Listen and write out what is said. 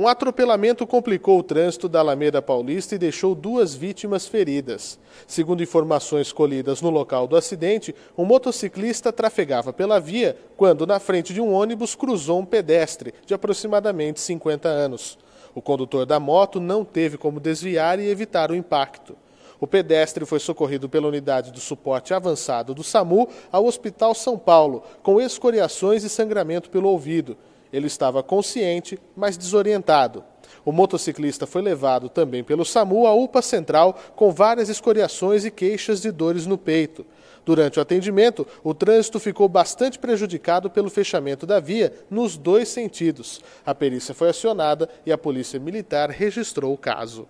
Um atropelamento complicou o trânsito da Alameda Paulista e deixou duas vítimas feridas. Segundo informações colhidas no local do acidente, um motociclista trafegava pela via quando, na frente de um ônibus, cruzou um pedestre de aproximadamente 50 anos. O condutor da moto não teve como desviar e evitar o impacto. O pedestre foi socorrido pela unidade do suporte avançado do SAMU ao Hospital São Paulo, com escoriações e sangramento pelo ouvido. Ele estava consciente, mas desorientado. O motociclista foi levado também pelo SAMU à UPA Central com várias escoriações e queixas de dores no peito. Durante o atendimento, o trânsito ficou bastante prejudicado pelo fechamento da via nos dois sentidos. A perícia foi acionada e a Polícia Militar registrou o caso.